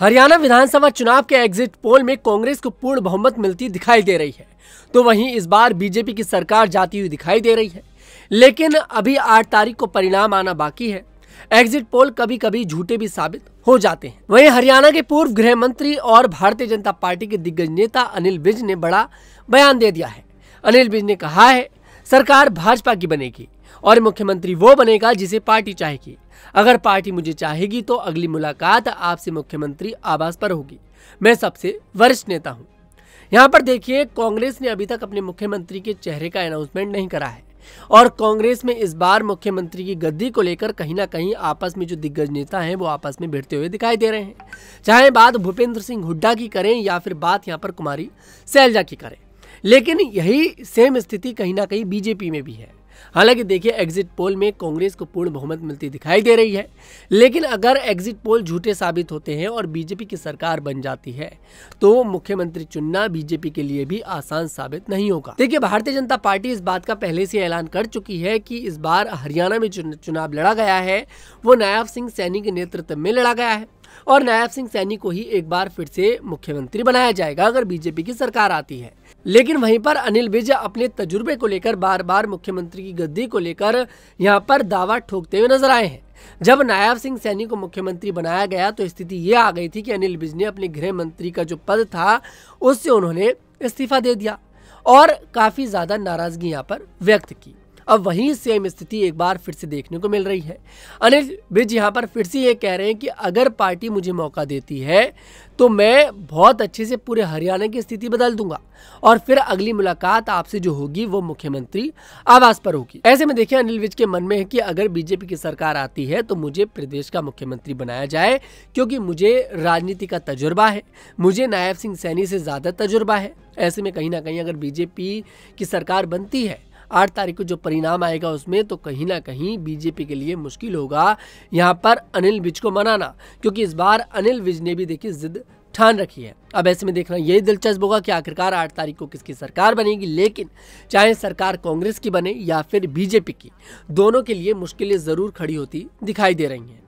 हरियाणा विधानसभा चुनाव के exit poll में कांग्रेस को पूर्ण बहुमत मिलती दिखाई दे रही है तो वहीं इस बार बीजेपी की सरकार जाती हुई दिखाई दे रही है लेकिन अभी आठ तारीख को परिणाम आना बाकी है एग्जिट पोल कभी कभी झूठे भी साबित हो जाते हैं वहीं हरियाणा के पूर्व गृह मंत्री और भारतीय जनता पार्टी के दिग्गज नेता अनिल विज ने बड़ा बयान दे दिया है अनिल विज ने कहा है सरकार भाजपा की बनेगी और मुख्यमंत्री वो बनेगा जिसे पार्टी चाहेगी अगर पार्टी मुझे चाहेगी तो अगली मुलाकात आपसे मुख्यमंत्री आवास पर होगी मैं सबसे वरिष्ठ नेता हूँ यहाँ पर देखिए कांग्रेस ने अभी तक अपने मुख्यमंत्री के चेहरे का अनाउंसमेंट नहीं करा है और कांग्रेस में इस बार मुख्यमंत्री की गद्दी को लेकर कहीं ना कहीं आपस में जो दिग्गज नेता हैं वो आपस में भिड़ते हुए दिखाई दे रहे हैं चाहे बात भूपेंद्र सिंह हुड्डा की करें या फिर बात यहाँ पर कुमारी सैलजा की करें लेकिन यही सेम स्थिति कहीं ना कहीं बीजेपी में भी है हालांकि देखिए एग्जिट पोल में कांग्रेस को पूर्ण बहुमत मिलती दिखाई दे रही है लेकिन अगर एग्जिट पोल झूठे साबित होते हैं और बीजेपी की सरकार बन जाती है तो मुख्यमंत्री चुनना बीजेपी के लिए भी आसान साबित नहीं होगा देखिए भारतीय जनता पार्टी इस बात का पहले से ऐलान कर चुकी है कि इस बार हरियाणा में चुनाव लड़ा गया है वो नायब सिंह सैनी के नेतृत्व में लड़ा गया है और नायब सिंह सैनी को ही एक बार फिर से मुख्यमंत्री बनाया जाएगा अगर बीजेपी की सरकार आती है लेकिन वहीं पर अनिल विज अपने तजुर्बे को लेकर बार बार मुख्यमंत्री की गद्दी को लेकर यहाँ पर दावा ठोकते हुए नजर आए हैं जब नायब सिंह सैनी को मुख्यमंत्री बनाया गया तो स्थिति ये आ गई थी कि अनिल विज ने अपने गृह मंत्री का जो पद था उससे उन्होंने इस्तीफा दे दिया और काफ़ी ज़्यादा नाराज़गी यहाँ पर व्यक्त की अब वहीं सेम स्थिति एक बार फिर से देखने को मिल रही है अनिल विज यहाँ पर फिर से ये कह रहे हैं कि अगर पार्टी मुझे मौका देती है तो मैं बहुत अच्छे से पूरे हरियाणा की स्थिति बदल दूंगा और फिर अगली मुलाकात आपसे जो होगी वो मुख्यमंत्री आवास पर होगी ऐसे में देखिए अनिल विज के मन में है कि अगर बीजेपी की सरकार आती है तो मुझे प्रदेश का मुख्यमंत्री बनाया जाए क्योंकि मुझे राजनीति का तजुर्बा है मुझे नायब सिंह सैनी से ज्यादा तजुर्बा है ऐसे में कहीं ना कहीं अगर बीजेपी की सरकार बनती है आठ तारीख को जो परिणाम आएगा उसमें तो कहीं ना कहीं बीजेपी के लिए मुश्किल होगा यहाँ पर अनिल विज को मनाना क्योंकि इस बार अनिल विज ने भी देखी जिद ठान रखी है अब ऐसे में देखना यही दिलचस्प होगा कि आखिरकार आठ तारीख को किसकी सरकार बनेगी लेकिन चाहे सरकार कांग्रेस की बने या फिर बीजेपी की दोनों के लिए मुश्किलें जरूर खड़ी होती दिखाई दे रही हैं